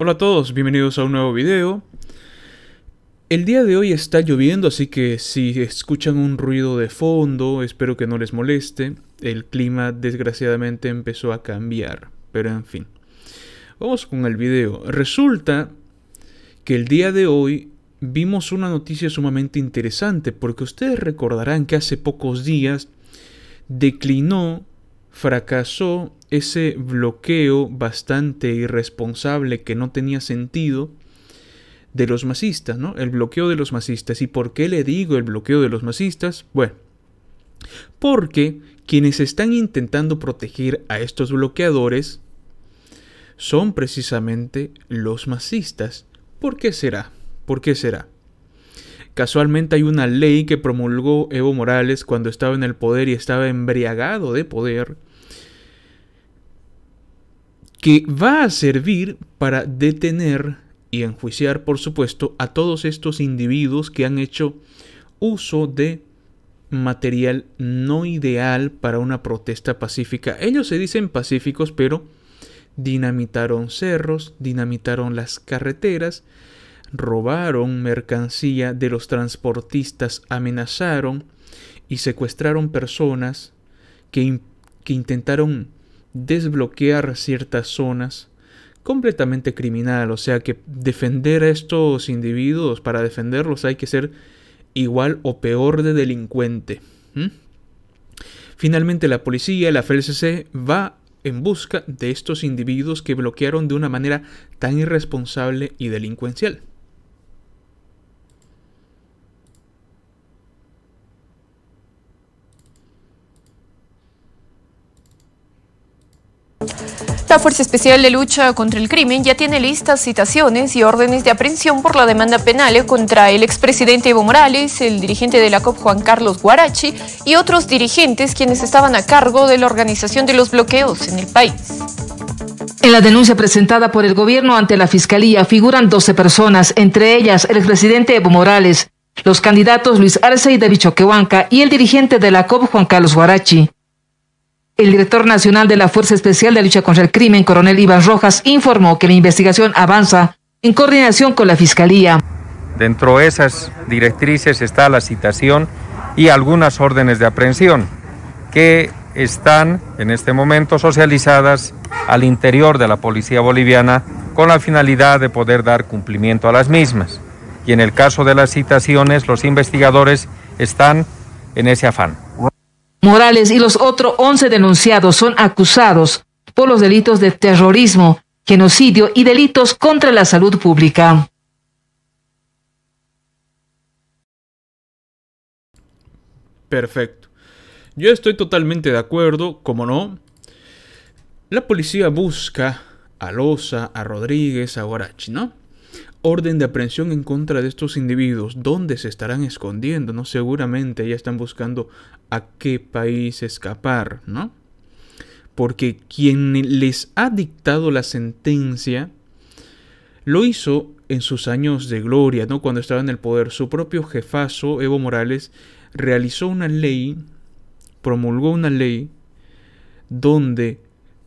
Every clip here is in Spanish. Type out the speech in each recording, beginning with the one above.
Hola a todos, bienvenidos a un nuevo video. El día de hoy está lloviendo, así que si escuchan un ruido de fondo, espero que no les moleste. El clima desgraciadamente empezó a cambiar, pero en fin. Vamos con el video. Resulta que el día de hoy vimos una noticia sumamente interesante, porque ustedes recordarán que hace pocos días declinó fracasó ese bloqueo bastante irresponsable que no tenía sentido de los masistas, ¿no? El bloqueo de los masistas. ¿Y por qué le digo el bloqueo de los masistas? Bueno, porque quienes están intentando proteger a estos bloqueadores son precisamente los masistas. ¿Por qué será? ¿Por qué será? Casualmente hay una ley que promulgó Evo Morales cuando estaba en el poder y estaba embriagado de poder, que va a servir para detener y enjuiciar, por supuesto, a todos estos individuos que han hecho uso de material no ideal para una protesta pacífica. Ellos se dicen pacíficos, pero dinamitaron cerros, dinamitaron las carreteras, robaron mercancía de los transportistas, amenazaron y secuestraron personas que, intentaron desbloquear ciertas zonas completamente criminal, o sea que defender a estos individuos, para defenderlos hay que ser igual o peor de delincuente. Finalmente la policía, la FLCC, va en busca de estos individuos que bloquearon de una manera tan irresponsable y delincuencial. La Fuerza Especial de Lucha contra el Crimen ya tiene listas citaciones y órdenes de aprehensión por la demanda penal contra el expresidente Evo Morales, el dirigente de la COP Juan Carlos Guarachi y otros dirigentes quienes estaban a cargo de la organización de los bloqueos en el país. En la denuncia presentada por el gobierno ante la Fiscalía figuran 12 personas, entre ellas el expresidente Evo Morales, los candidatos Luis Arce y David Choquehuanca y el dirigente de la COP Juan Carlos Guarachi. El director nacional de la Fuerza Especial de Lucha contra el Crimen, coronel Iván Rojas, informó que la investigación avanza en coordinación con la Fiscalía. Dentro de esas directrices está la citación y algunas órdenes de aprehensión que están en este momento socializadas al interior de la Policía Boliviana con la finalidad de poder dar cumplimiento a las mismas. Y en el caso de las citaciones, los investigadores están en ese afán. Morales y los otros 11 denunciados son acusados por los delitos de terrorismo, genocidio y delitos contra la salud pública. Perfecto. Yo estoy totalmente de acuerdo, como no. La policía busca a Loza, a Rodríguez, a Guarachi, ¿no? orden de aprehensión en contra de estos individuos. ¿Dónde se estarán escondiendo? No, seguramente ya están buscando a qué país escapar, ¿no? Porque quien les ha dictado la sentencia lo hizo en sus años de gloria, ¿no? Cuando estaba en el poder, su propio jefazo Evo Morales realizó una ley, promulgó una ley donde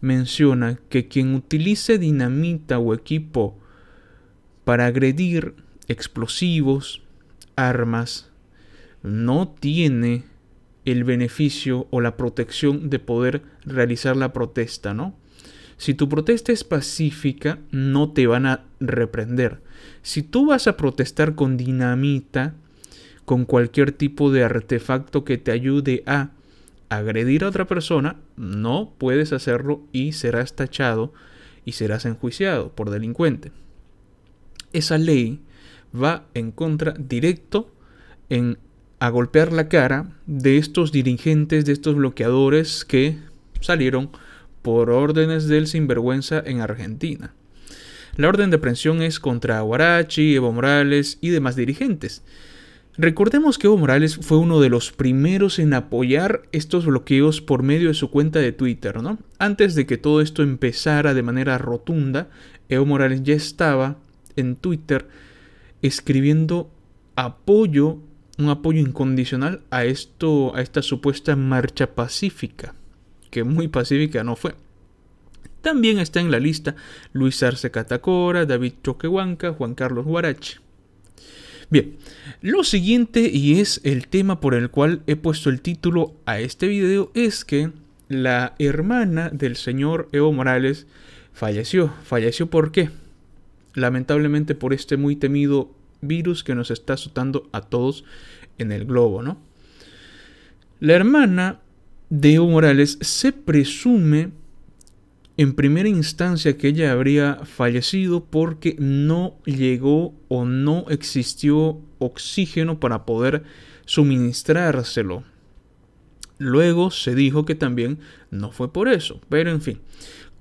menciona que quien utilice dinamita o equipo para agredir explosivos, armas, no tiene el beneficio o la protección de poder realizar la protesta, ¿no? Si tu protesta es pacífica, no te van a reprender. Si tú vas a protestar con dinamita, con cualquier tipo de artefacto que te ayude a agredir a otra persona, no puedes hacerlo y serás tachado y serás enjuiciado por delincuente esa ley va en contra directo en a golpear la cara de estos dirigentes, de estos bloqueadores que salieron por órdenes del sinvergüenza en Argentina. La orden de aprehensión es contra Guarachi, Evo Morales y demás dirigentes. Recordemos que Evo Morales fue uno de los primeros en apoyar estos bloqueos por medio de su cuenta de Twitter, ¿no? Antes de que todo esto empezara de manera rotunda, Evo Morales ya estaba en Twitter escribiendo apoyo, un apoyo incondicional a esto, a esta supuesta marcha pacífica, que muy pacífica no fue. También está en la lista Luis Arce Catacora, David Choquehuanca, Juan Carlos Guarache. Bien, lo siguiente y es el tema por el cual he puesto el título a este video es que la hermana del señor Evo Morales falleció. ¿Falleció por qué? lamentablemente por este muy temido virus que nos está azotando a todos en el globo, ¿no? La hermana de Evo Morales se presume en primera instancia que ella habría fallecido porque no llegó o no existió oxígeno para poder suministrárselo. Luego se dijo que también no fue por eso, pero en fin.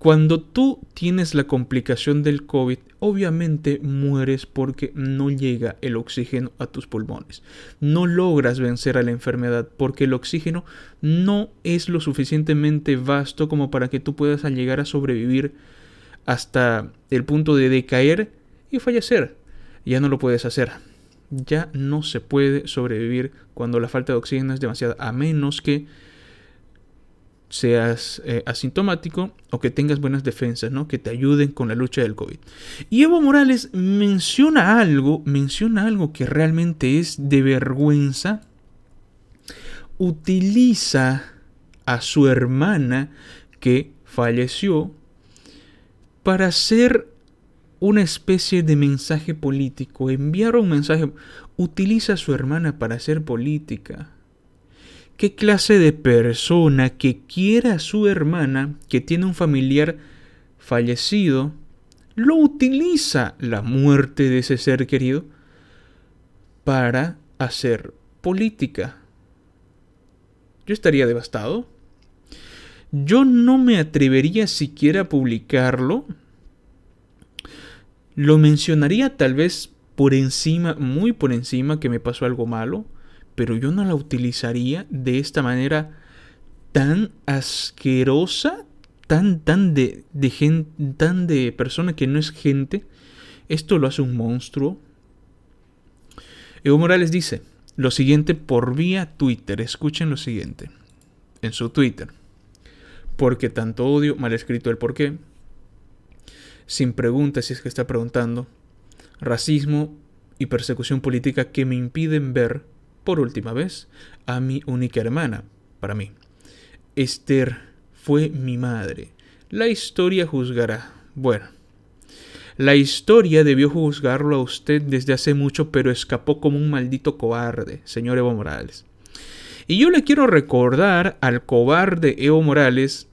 Cuando tú tienes la complicación del COVID, obviamente mueres porque no llega el oxígeno a tus pulmones. No logras vencer a la enfermedad porque el oxígeno no es lo suficientemente vasto como para que tú puedas llegar a sobrevivir hasta el punto de decaer y fallecer. Ya no lo puedes hacer. Ya no se puede sobrevivir cuando la falta de oxígeno es demasiada, a menos que seas eh, asintomático o que tengas buenas defensas, ¿no? Que te ayuden con la lucha del COVID. Y Evo Morales menciona algo, menciona algo que realmente es de vergüenza. Utiliza a su hermana que falleció para hacer una especie de mensaje político, enviar un mensaje. Utiliza a su hermana para hacer política ¿Qué clase de persona que quiera a su hermana que tiene un familiar fallecido lo utiliza la muerte de ese ser querido para hacer política? Yo estaría devastado. Yo no me atrevería siquiera a publicarlo. Lo mencionaría tal vez por encima, muy por encima, que me pasó algo malo pero yo no la utilizaría de esta manera tan asquerosa, tan, tan de, tan de persona que no es gente. Esto lo hace un monstruo. Evo Morales dice lo siguiente por vía Twitter. Escuchen lo siguiente en su Twitter. Porque tanto odio, mal escrito el por qué. Sin preguntas, si es que está preguntando. Racismo y persecución política que me impiden ver por última vez a mi única hermana, para mí. Esther fue mi madre. La historia juzgará. Bueno. La historia debió juzgarlo a usted desde hace mucho, pero escapó como un maldito cobarde, señor Evo Morales. Y yo le quiero recordar al cobarde Evo Morales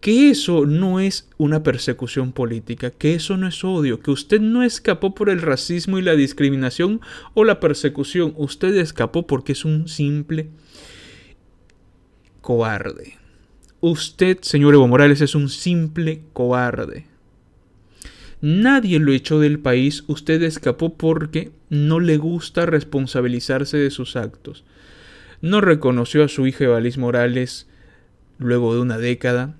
que eso no es una persecución política, que eso no es odio, que usted no escapó por el racismo y la discriminación o la persecución, usted escapó porque es un simple cobarde. Usted, señor Evo Morales, es un simple cobarde. Nadie lo echó del país, usted escapó porque no le gusta responsabilizarse de sus actos. No reconoció a su hija Evalis Morales luego de una década,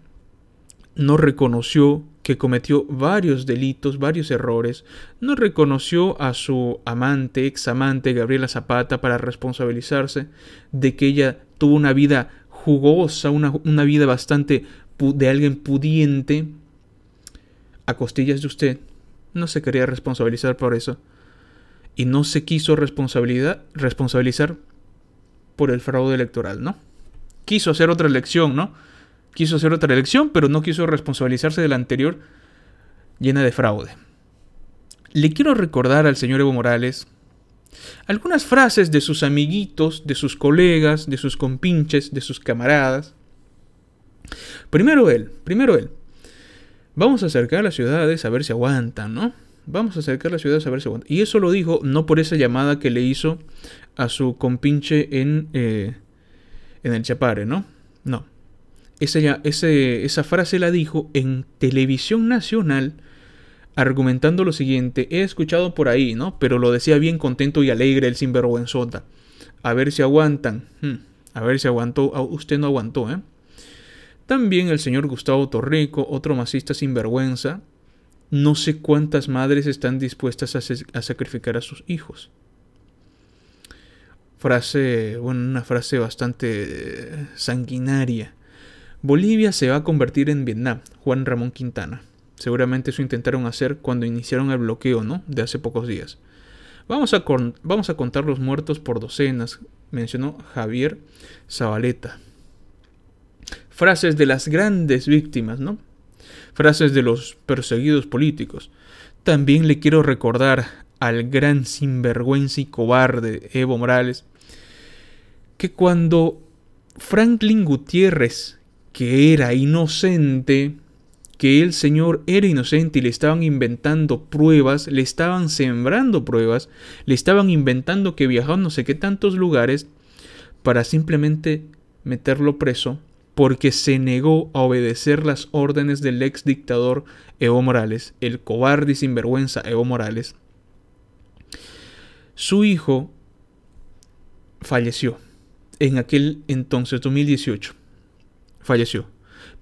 no reconoció que cometió varios delitos, varios errores, no reconoció a su amante, ex amante Gabriela Zapata para responsabilizarse de que ella tuvo una vida jugosa, una, vida bastante de alguien pudiente, a costillas de usted, no se quería responsabilizar por eso. Y no se quiso responsabilidad, responsabilizar por el fraude electoral, ¿no? Quiso hacer otra elección, ¿no? quiso hacer otra elección, pero no quiso responsabilizarse de la anterior llena de fraude. Le quiero recordar al señor Evo Morales algunas frases de sus amiguitos, de sus colegas, de sus compinches, de sus camaradas. Primero él, primero él. Vamos a acercar a las ciudades a ver si aguantan, ¿no? Vamos a acercar las ciudades a ver si aguantan. Y eso lo dijo no por esa llamada que le hizo a su compinche en, eh, en el Chapare, ¿no? No esa frase la dijo en televisión nacional argumentando lo siguiente, he escuchado por ahí, ¿no? Pero lo decía bien contento y alegre el sinvergüenzota. A ver si aguantan. Hmm, a ver si aguantó, ah, usted no aguantó, ¿eh? También el señor Gustavo Torrico, otro masista sinvergüenza. No sé cuántas madres están dispuestas a, sacrificar a sus hijos. Frase, bueno, una frase bastante eh, sanguinaria. Bolivia se va a convertir en Vietnam, Juan Ramón Quintana. Seguramente eso intentaron hacer cuando iniciaron el bloqueo, ¿no? De hace pocos días. Vamos a, contar los muertos por docenas, mencionó Javier Zabaleta. Frases de las grandes víctimas, ¿no? Frases de los perseguidos políticos. También le quiero recordar al gran sinvergüenza y cobarde Evo Morales que cuando Franklin Gutiérrez que era inocente, que el señor era inocente y le estaban inventando pruebas, le estaban sembrando pruebas, le estaban inventando que viajó no sé qué tantos lugares para simplemente meterlo preso porque se negó a obedecer las órdenes del ex dictador Evo Morales, el cobarde y sinvergüenza Evo Morales. Su hijo falleció en aquel entonces 2018 falleció.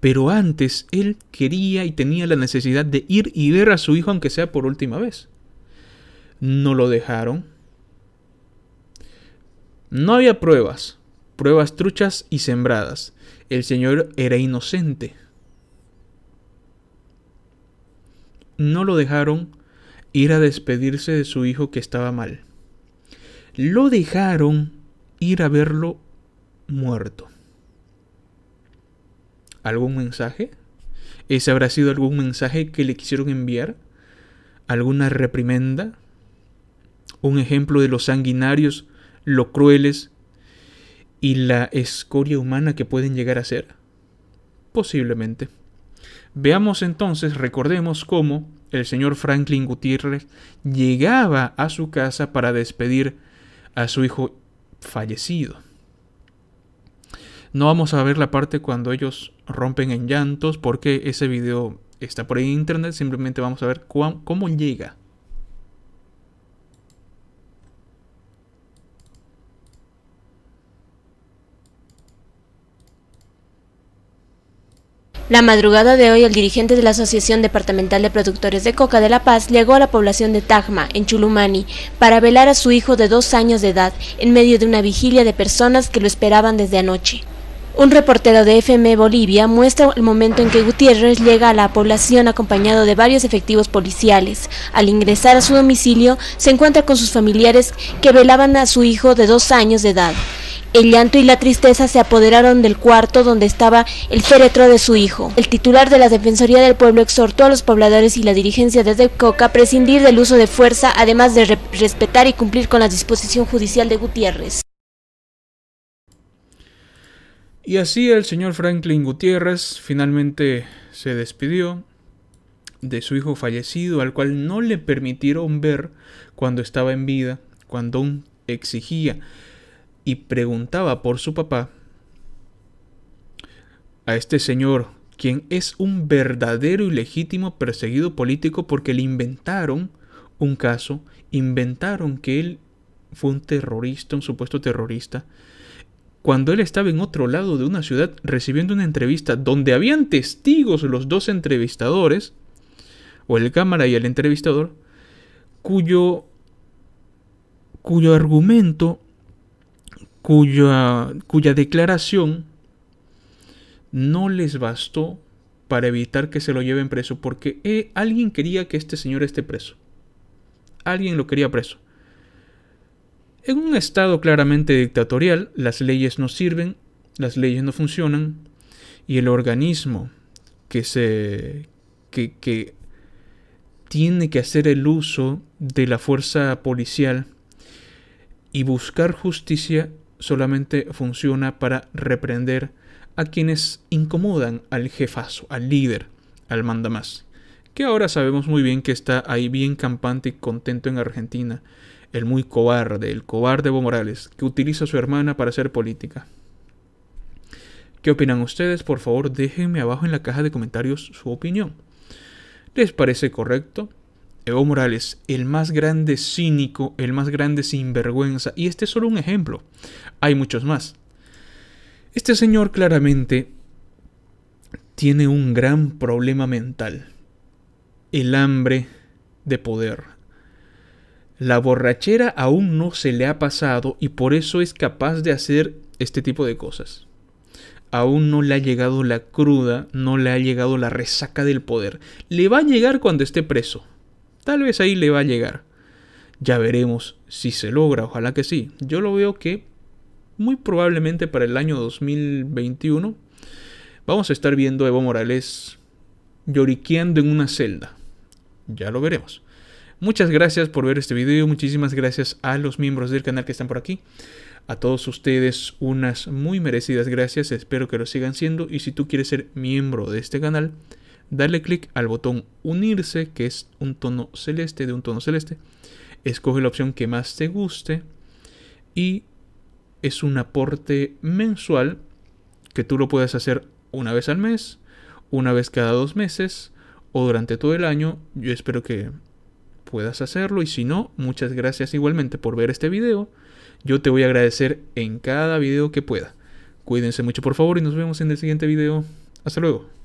Pero antes él quería y tenía la necesidad de ir y ver a su hijo, aunque sea por última vez. No lo dejaron. No había pruebas, pruebas truchas y sembradas. El señor era inocente. No lo dejaron ir a despedirse de su hijo que estaba mal. Lo dejaron ir a verlo muerto algún mensaje? ¿Ese habrá sido algún mensaje que le quisieron enviar? ¿Alguna reprimenda? ¿Un ejemplo de los sanguinarios, lo crueles y la escoria humana que pueden llegar a ser? Posiblemente. Veamos entonces, recordemos cómo el señor Franklin Gutiérrez llegaba a su casa para despedir a su hijo fallecido. No vamos a ver la parte cuando ellos rompen en llantos porque ese video está por ahí en internet. Simplemente vamos a ver cómo llega. La madrugada de hoy, el dirigente de la Asociación Departamental de Productores de Coca de La Paz llegó a la población de Tagma, en Chulumani, para velar a su hijo de dos años de edad, en medio de una vigilia de personas que lo esperaban desde anoche. Un reportero de FM Bolivia muestra el momento en que Gutiérrez llega a la población acompañado de varios efectivos policiales. Al ingresar a su domicilio, se encuentra con sus familiares que velaban a su hijo de dos años de edad. El llanto y la tristeza se apoderaron del cuarto donde estaba el féretro de su hijo. El titular de la Defensoría del Pueblo exhortó a los pobladores y la dirigencia de Coca a prescindir del uso de fuerza, además de respetar y cumplir con la disposición judicial de Gutiérrez. Y así el señor Franklin Gutiérrez finalmente se despidió de su hijo fallecido, al cual no le permitieron ver cuando estaba en vida, cuando aún exigía y preguntaba por su papá. A este señor, quien es un verdadero y legítimo perseguido político porque le inventaron un caso, inventaron que él fue un terrorista, un supuesto terrorista, cuando él estaba en otro lado de una ciudad recibiendo una entrevista donde habían testigos los dos entrevistadores, o el cámara y el entrevistador, cuyo, cuyo argumento, cuya, cuya declaración no les bastó para evitar que se lo lleven preso, porque eh, alguien quería que este señor esté preso. Alguien lo quería preso. En un Estado claramente dictatorial, las leyes no sirven, las leyes no funcionan y el organismo que se... que, tiene que hacer el uso de la fuerza policial y buscar justicia solamente funciona para reprender a quienes incomodan al jefazo, al líder, al mandamás, que ahora sabemos muy bien que está ahí bien campante y contento en Argentina el muy cobarde, el cobarde Evo Morales, que utiliza a su hermana para hacer política. ¿Qué opinan ustedes? Por favor, déjenme abajo en la caja de comentarios su opinión. ¿Les parece correcto? Evo Morales, el más grande cínico, el más grande sinvergüenza, y este es solo un ejemplo. Hay muchos más. Este señor claramente tiene un gran problema mental. El hambre de poder, la borrachera aún no se le ha pasado y por eso es capaz de hacer este tipo de cosas. Aún no le ha llegado la cruda, no le ha llegado la resaca del poder. Le va a llegar cuando esté preso. Tal vez ahí le va a llegar. Ya veremos si se logra, ojalá que sí. Yo lo veo que muy probablemente para el año 2021 vamos a estar viendo a Evo Morales lloriqueando en una celda. Ya lo veremos. Muchas gracias por ver este video, muchísimas gracias a los miembros del canal que están por aquí. A todos ustedes unas muy merecidas gracias, espero que lo sigan siendo y si tú quieres ser miembro de este canal, dale clic al botón unirse, que es un tono celeste de un tono celeste. Escoge la opción que más te guste y es un aporte mensual que tú lo puedes hacer una vez al mes, una vez cada dos meses o durante todo el año. Yo espero que puedas hacerlo y si no, muchas gracias igualmente por ver este video. Yo te voy a agradecer en cada video que pueda. Cuídense mucho por favor y nos vemos en el siguiente video. Hasta luego.